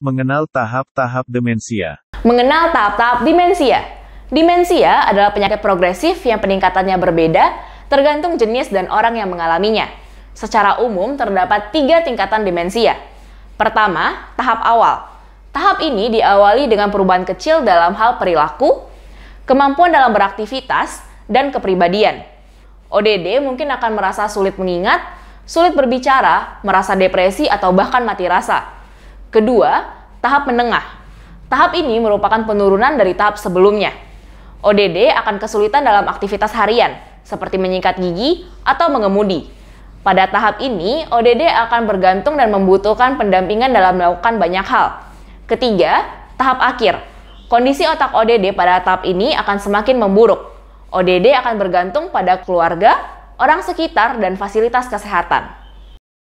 Mengenal tahap-tahap demensia. Mengenal tahap-tahap demensia. Demensia adalah penyakit progresif yang peningkatannya berbeda tergantung jenis dan orang yang mengalaminya. Secara umum terdapat tiga tingkatan demensia. Pertama, tahap awal. Tahap ini diawali dengan perubahan kecil dalam hal perilaku, kemampuan dalam beraktivitas, dan kepribadian. ODD mungkin akan merasa sulit mengingat, sulit berbicara, merasa depresi, atau bahkan mati rasa. Kedua, tahap menengah. Tahap ini merupakan penurunan dari tahap sebelumnya. ODD akan kesulitan dalam aktivitas harian, seperti menyikat gigi atau mengemudi. Pada tahap ini, ODD akan bergantung dan membutuhkan pendampingan dalam melakukan banyak hal. Ketiga, tahap akhir. Kondisi otak ODD pada tahap ini akan semakin memburuk. ODD akan bergantung pada keluarga, orang sekitar, dan fasilitas kesehatan.